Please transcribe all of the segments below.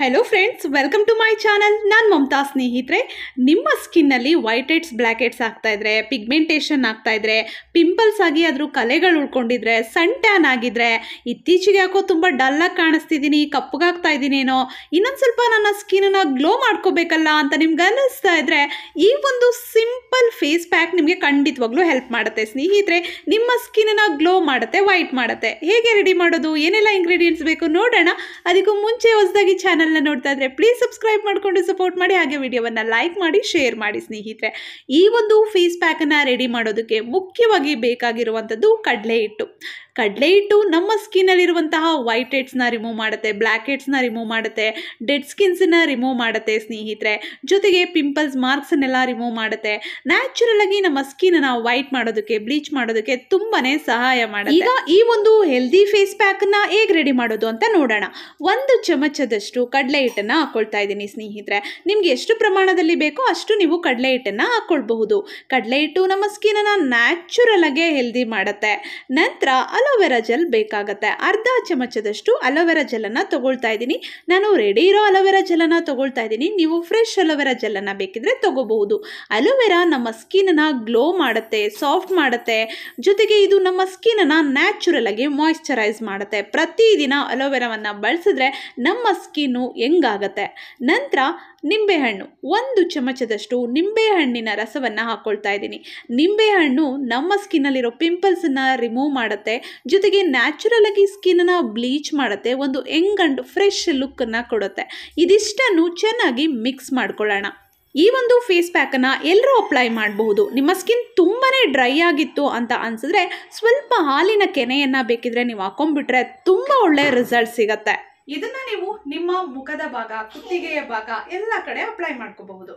hello friends welcome to my channel ನಾನು ಮಮತಾ ಸ್ನೇಹಿತರೆ ನಿಮ್ಮ ಸ್ಕಿನ್ನಲ್ಲಿ ವೈಟ್ ಹೆಡ್ಸ್ ಬ್ಲ್ಯಾಕ್ ಹೆಡ್ಸ್ ಆಗ್ತಾಯಿದ್ರೆ ಪಿಗ್ಮೆಂಟೇಷನ್ ಆಗ್ತಾಯಿದ್ರೆ ಪಿಂಪಲ್ಸ್ ಆಗಿ ಅದ್ರ ಕಲೆಗಳು ಉಳ್ಕೊಂಡಿದ್ರೆ ಸನ್ ಟ್ಯಾನ್ ಆಗಿದ್ರೆ ಇತ್ತೀಚೆಗೆ ಯಾಕೋ ತುಂಬ ಡಲ್ಲಾಗಿ ಕಾಣಿಸ್ತಿದ್ದೀನಿ ಕಪ್ಪಗಾಗ್ತಾ ಇದ್ದೀನೇನೋ ಇನ್ನೊಂದು ಸ್ವಲ್ಪ ನನ್ನ ಸ್ಕಿನ್ನ ಗ್ಲೋ ಮಾಡ್ಕೋಬೇಕಲ್ಲ ಅಂತ ನಿಮ್ಗೆ ಅನ್ನಿಸ್ತಾ ಇದ್ದರೆ ಈ ಒಂದು ಸಿಂಪಲ್ ಫೇಸ್ ಪ್ಯಾಕ್ ನಿಮಗೆ ಖಂಡಿತವಾಗ್ಲೂ ಹೆಲ್ಪ್ ಮಾಡುತ್ತೆ ಸ್ನೇಹಿತರೆ ನಿಮ್ಮ ಸ್ಕಿನ್ನನ್ನು ಗ್ಲೋ ಮಾಡುತ್ತೆ ವೈಟ್ ಮಾಡುತ್ತೆ ಹೇಗೆ ರೆಡಿ ಮಾಡೋದು ಏನೆಲ್ಲ ಇಂಗ್ರೀಡಿಯೆಂಟ್ಸ್ ಬೇಕು ನೋಡೋಣ ಅದಕ್ಕೂ ಮುಂಚೆ ಹೊಸದಾಗಿ ಚಾನಲ್ ಚಾನಲ್ನ ನೋಡ್ತಾ ಇದ್ರೆ ಪ್ಲೀಸ್ ಸಬ್ಸ್ಕ್ರೈಬ್ ಮಾಡಿಕೊಂಡು ಸಪೋರ್ಟ್ ಮಾಡಿ ಹಾಗೆ ವಿಡಿಯೋವನ್ನು ಲೈಕ್ ಮಾಡಿ ಶೇರ್ ಮಾಡಿ ಸ್ನೇಹಿತರೆ ಈ ಒಂದು ಫೇಸ್ ಪ್ಯಾಕನ್ನು ರೆಡಿ ಮಾಡೋದಕ್ಕೆ ಮುಖ್ಯವಾಗಿ ಬೇಕಾಗಿರುವಂಥದ್ದು ಕಡಲೆ ಹಿಟ್ಟು ಕಡಲೆ ಹಿಟ್ಟು ನಮ್ಮ ಸ್ಕಿನ್ನಲ್ಲಿರುವಂತಹ ವೈಟ್ ಹೆಡ್ಸ್ನ ರಿಮೂವ್ ಮಾಡುತ್ತೆ ಬ್ಲ್ಯಾಕ್ ಹೆಡ್ಸ್ನ ರಿಮೂವ್ ಮಾಡುತ್ತೆ ಡೆಡ್ ಸ್ಕಿನ್ಸನ್ನ ರಿಮೂವ್ ಮಾಡುತ್ತೆ ಸ್ನೇಹಿತರೆ ಜೊತೆಗೆ ಪಿಂಪಲ್ಸ್ ಮಾರ್ಕ್ಸನ್ನೆಲ್ಲ ರಿಮೂವ್ ಮಾಡುತ್ತೆ ನ್ಯಾಚುರಲ್ ಆಗಿ ನಮ್ಮ ಸ್ಕಿನ್ ವೈಟ್ ಮಾಡೋದಕ್ಕೆ ಬ್ಲೀಚ್ ಮಾಡೋದಕ್ಕೆ ತುಂಬಾನೇ ಸಹಾಯ ಮಾಡುತ್ತೆ ಈಗ ಈ ಒಂದು ಹೆಲ್ದಿ ಫೇಸ್ ಪ್ಯಾಕ್ ಹೇಗೆ ರೆಡಿ ಮಾಡೋದು ಅಂತ ನೋಡೋಣ ಒಂದು ಚಮಚದಷ್ಟು ಕಡಲೆ ಹಿಟ್ಟನ್ನು ಹಾಕೊಳ್ತಾ ಇದ್ದೀನಿ ಸ್ನೇಹಿತರೆ ನಿಮ್ಗೆ ಎಷ್ಟು ಪ್ರಮಾಣದಲ್ಲಿ ಬೇಕೋ ಅಷ್ಟು ನೀವು ಕಡಲೆ ಹಿಟ್ಟನ್ನು ಹಾಕೊಳ್ಬಹುದು ಕಡಲೆ ಹಿಟ್ಟು ನಮ್ಮ ಸ್ಕಿನ್ ನ್ಯಾಚುರಲ್ ಆಗಿ ಹೆಲ್ದಿ ಮಾಡುತ್ತೆ ನಂತರ ಅಲೋವೆರಾ ಜೆಲ್ ಬೇಕಾಗುತ್ತೆ ಅರ್ಧ ಚಮಚದಷ್ಟು ಅಲೋವೆರಾ ಜೆಲ್ಲನ್ನು ತೊಗೊಳ್ತಾ ಇದ್ದೀನಿ ನಾನು ರೆಡಿ ಇರೋ ಅಲೋವೆರಾ ಜೆಲನ್ನ ತೊಗೊಳ್ತಾ ಇದ್ದೀನಿ ನೀವು ಫ್ರೆಶ್ ಅಲೋವೆರಾ ಜೆಲ್ಲನ್ನು ಬೇಕಿದ್ರೆ ತೊಗೋಬಹುದು ಅಲೋವೆರಾ ನಮ್ಮ ಸ್ಕಿನ್ನ ಗ್ಲೋ ಮಾಡುತ್ತೆ ಸಾಫ್ಟ್ ಮಾಡುತ್ತೆ ಜೊತೆಗೆ ಇದು ನಮ್ಮ ಸ್ಕಿನ್ನ ನ್ಯಾಚುರಲ್ ಆಗಿ ಮಾಯಿಶ್ಚರೈಸ್ ಮಾಡುತ್ತೆ ಪ್ರತಿದಿನ ಅಲೋವೆರಾವನ್ನು ಬಳಸಿದ್ರೆ ನಮ್ಮ ಸ್ಕಿನ್ನು ಹೆಂಗಾಗತ್ತೆ ನಂತರ ನಿಂಬೆಹಣ್ಣು ಒಂದು ಚಮಚದಷ್ಟು ನಿಂಬೆಹಣ್ಣಿನ ರಸವನ್ನು ಹಾಕ್ಕೊಳ್ತಾ ಇದ್ದೀನಿ ನಿಂಬೆಹಣ್ಣು ನಮ್ಮ ಸ್ಕಿನ್ನಲ್ಲಿರೋ ಪಿಂಪಲ್ಸನ್ನು ರಿಮೂವ್ ಮಾಡುತ್ತೆ ಜೊತೆಗೆ ನ್ಯಾಚುರಲ್ ಆಗಿ ಸ್ಕಿನ್ನ ಬ್ಲೀಚ್ ಮಾಡುತ್ತೆ ಒಂದು ಯಂಗ್ ಅಂಡ್ ಫ್ರೆಶ್ ಲುಕ್ಕನ್ನು ಕೊಡುತ್ತೆ ಇದಿಷ್ಟನ್ನು ಚೆನ್ನಾಗಿ ಮಿಕ್ಸ್ ಮಾಡ್ಕೊಳ್ಳೋಣ ಈ ಒಂದು ಫೇಸ್ ಪ್ಯಾಕನ್ನು ಎಲ್ಲರೂ ಅಪ್ಲೈ ಮಾಡಬಹುದು ನಿಮ್ಮ ಸ್ಕಿನ್ ತುಂಬಾ ಡ್ರೈ ಆಗಿತ್ತು ಅಂತ ಅನಿಸಿದ್ರೆ ಸ್ವಲ್ಪ ಹಾಲಿನ ಕೆನೆಯನ್ನು ಬೇಕಿದ್ರೆ ನೀವು ಹಾಕೊಂಡ್ಬಿಟ್ರೆ ತುಂಬ ಒಳ್ಳೆ ರಿಸಲ್ಟ್ ಸಿಗತ್ತೆ ಇದನ್ನ ನೀವು ನಿಮ್ಮ ಮುಖದ ಭಾಗ ಕುತ್ತಿಗೆಯ ಭಾಗ ಎಲ್ಲ ಕಡೆ ಅಪ್ಲೈ ಮಾಡ್ಕೋಬಹುದು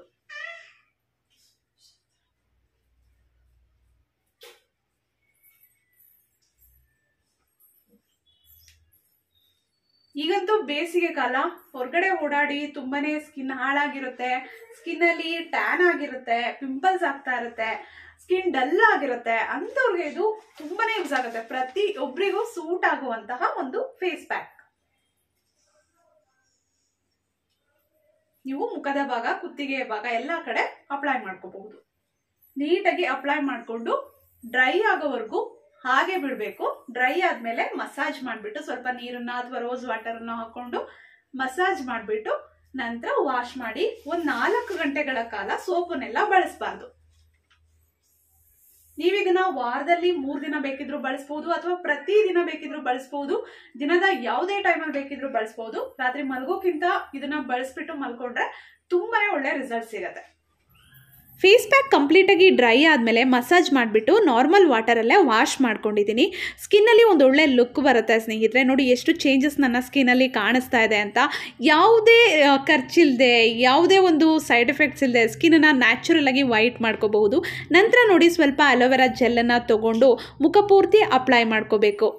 ಈಗಂತೂ ಬೇಸಿಗೆ ಕಾಲ ಹೊರಗಡೆ ಓಡಾಡಿ ತುಂಬಾನೇ ಸ್ಕಿನ್ ಹಾಳಾಗಿರುತ್ತೆ ಸ್ಕಿನ್ ಅಲ್ಲಿ ಟ್ಯಾನ್ ಆಗಿರುತ್ತೆ ಪಿಂಪಲ್ಸ್ ಆಗ್ತಾ ಇರುತ್ತೆ ಸ್ಕಿನ್ ಡಲ್ ಆಗಿರುತ್ತೆ ಅಂತವ್ರಿಗೆ ಇದು ತುಂಬಾನೇ ಯೂಸ್ ಆಗುತ್ತೆ ಪ್ರತಿ ಒಬ್ರಿಗೂ ಸೂಟ್ ಆಗುವಂತಹ ಒಂದು ಫೇಸ್ ಪ್ಯಾಕ್ ನೀವು ಮುಖದ ಭಾಗ ಕುತ್ತಿಗೆಯ ಭಾಗ ಎಲ್ಲ ಕಡೆ ಅಪ್ಲೈ ಮಾಡ್ಕೋಬಹುದು ನೀಟಾಗಿ ಅಪ್ಲೈ ಮಾಡಿಕೊಂಡು ಡ್ರೈ ಆಗೋವರೆಗೂ ಹಾಗೆ ಬಿಡಬೇಕು ಡ್ರೈ ಆದಮೇಲೆ ಮಸಾಜ್ ಮಾಡಿಬಿಟ್ಟು ಸ್ವಲ್ಪ ನೀರನ್ನ ಅಥವಾ ರೋಸ್ ವಾಟರನ್ನು ಹಾಕೊಂಡು ಮಸಾಜ್ ಮಾಡಿಬಿಟ್ಟು ನಂತರ ವಾಶ್ ಮಾಡಿ ಒಂದು ನಾಲ್ಕು ಗಂಟೆಗಳ ಕಾಲ ಸೋಪನ್ನೆಲ್ಲ ಬಳಸಬಾರ್ದು ನಾವು ವಾರದಲ್ಲಿ ಮೂರು ದಿನ ಬೇಕಿದ್ರು ಬಳಸಬಹುದು ಅಥವಾ ಪ್ರತಿ ದಿನ ಬೇಕಿದ್ರು ಬಳಸಬಹುದು ದಿನದ ಯಾವುದೇ ಟೈಮಲ್ಲಿ ಬೇಕಿದ್ರು ಬಳಸಬಹುದು ರಾತ್ರಿ ಮಲಗೋಕ್ಕಿಂತ ಇದನ್ನ ಬಳಸ್ಬಿಟ್ಟು ಮಲ್ಕೊಂಡ್ರೆ ತುಂಬಾನೇ ಒಳ್ಳೆ ರಿಸಲ್ಟ್ ಸಿಗತ್ತೆ ಫೇಸ್ ಪ್ಯಾಕ್ ಕಂಪ್ಲೀಟಾಗಿ ಡ್ರೈ ಆದಮೇಲೆ ಮಸಾಜ್ ಮಾಡಿಬಿಟ್ಟು ನಾರ್ಮಲ್ ವಾಟರಲ್ಲೇ ವಾಶ್ ಮಾಡ್ಕೊಂಡಿದ್ದೀನಿ ಸ್ಕಿನ್ನಲ್ಲಿ ಒಂದು ಒಳ್ಳೆ ಲುಕ್ ಬರುತ್ತೆ ಸ್ನೇಹಿತರೆ ನೋಡಿ ಎಷ್ಟು ಚೇಂಜಸ್ ನನ್ನ ಸ್ಕಿನ್ನಲ್ಲಿ ಕಾಣಿಸ್ತಾ ಇದೆ ಅಂತ ಯಾವುದೇ ಖರ್ಚಿಲ್ಲದೆ ಯಾವುದೇ ಒಂದು ಸೈಡ್ ಎಫೆಕ್ಟ್ಸ್ ಇಲ್ಲದೆ ಸ್ಕಿನ್ನನ್ನು ನ್ಯಾಚುರಲಾಗಿ ವೈಟ್ ಮಾಡ್ಕೋಬಹುದು ನಂತರ ನೋಡಿ ಸ್ವಲ್ಪ ಅಲೋವೆರಾ ಜೆಲ್ಲನ್ನು ತೊಗೊಂಡು ಮುಖಪೂರ್ತಿ ಅಪ್ಲೈ ಮಾಡ್ಕೋಬೇಕು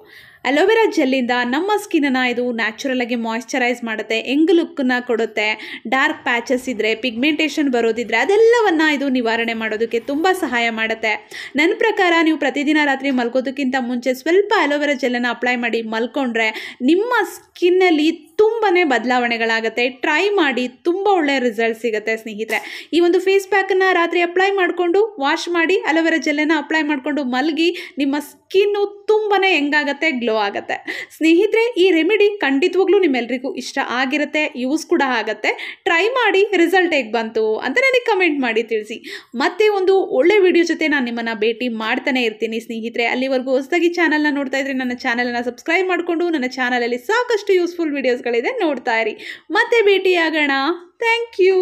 ಅಲೋವೆರಾ ಜೆಲ್ಲಿಂದ ನಮ್ಮ ಸ್ಕಿನ್ನನ್ನು ಇದು ನ್ಯಾಚುರಲ್ ಆಗಿ ಮಾಯಶ್ಚರೈಸ್ ಮಾಡುತ್ತೆ ಎಂಗ್ ಲುಕ್ಕನ್ನು ಕೊಡುತ್ತೆ ಡಾರ್ಕ್ ಪ್ಯಾಚಸ್ ಇದ್ದರೆ ಪಿಗ್ಮೆಂಟೇಷನ್ ಬರೋದಿದ್ರೆ ಅದೆಲ್ಲವನ್ನು ಇದು ನಿವಾರಣೆ ಮಾಡೋದಕ್ಕೆ ತುಂಬ ಸಹಾಯ ಮಾಡುತ್ತೆ ನನ್ನ ಪ್ರಕಾರ ನೀವು ಪ್ರತಿದಿನ ರಾತ್ರಿ ಮಲ್ಕೋದಕ್ಕಿಂತ ಮುಂಚೆ ಸ್ವಲ್ಪ ಅಲೋವೆರಾ ಜೆಲ್ಲನ್ನು ಅಪ್ಲೈ ಮಾಡಿ ಮಲ್ಕೊಂಡ್ರೆ ನಿಮ್ಮ ಸ್ಕಿನ್ನಲ್ಲಿ ತುಂಬನೇ ಬದಲಾವಣೆಗಳಾಗುತ್ತೆ ಟ್ರೈ ಮಾಡಿ ತುಂಬ ಒಳ್ಳೆಯ ರಿಸಲ್ಟ್ ಸಿಗುತ್ತೆ ಸ್ನೇಹಿತರೆ ಈ ಒಂದು ಫೇಸ್ ಪ್ಯಾಕನ್ನು ರಾತ್ರಿ ಅಪ್ಲೈ ಮಾಡಿಕೊಂಡು ವಾಶ್ ಮಾಡಿ ಅಲೋವೆರಾ ಜೆಲ್ಲನ್ನು ಅಪ್ಲೈ ಮಾಡಿಕೊಂಡು ಮಲಗಿ ನಿಮ್ಮ ಸ್ಕಿನ್ನು ತುಂಬಾ ಹೆಂಗಾಗತ್ತೆ ಗ್ಲೋ ಆಗುತ್ತೆ ಸ್ನೇಹಿತರೆ ಈ ರೆಮಿಡಿ ಖಂಡಿತವಾಗ್ಲೂ ನಿಮ್ಮೆಲ್ಲರಿಗೂ ಇಷ್ಟ ಆಗಿರುತ್ತೆ ಯೂಸ್ ಕೂಡ ಆಗುತ್ತೆ ಟ್ರೈ ಮಾಡಿ ರಿಸಲ್ಟ್ ಹೇಗೆ ಬಂತು ಅಂತ ನನಗೆ ಕಮೆಂಟ್ ಮಾಡಿ ತಿಳಿಸಿ ಮತ್ತೆ ಒಂದು ಒಳ್ಳೆ ವಿಡಿಯೋ ಜೊತೆ ನಾನು ನಿಮ್ಮನ್ನು ಭೇಟಿ ಮಾಡ್ತಾನೆ ಇರ್ತೀನಿ ಸ್ನೇಹಿತರೆ ಅಲ್ಲಿವರೆಗೂ ಹೊಸದಾಗಿ ಚಾನಲ್ನ ನೋಡ್ತಾ ಇದ್ರೆ ನನ್ನ ಚಾನಲನ್ನು ಸಬ್ಸ್ಕ್ರೈಬ್ ಮಾಡಿಕೊಂಡು ನನ್ನ ಚಾನಲಲ್ಲಿ ಸಾಕಷ್ಟು ಯೂಸ್ಫುಲ್ ವಿಡಿಯೋಸ್ಗಳು ಮಕ್ಕಳಿದೆ ನೋಡ್ತಾ ಇರಿ ಮತ್ತೆ ಭೇಟಿಯಾಗೋಣ ಥ್ಯಾಂಕ್ ಯು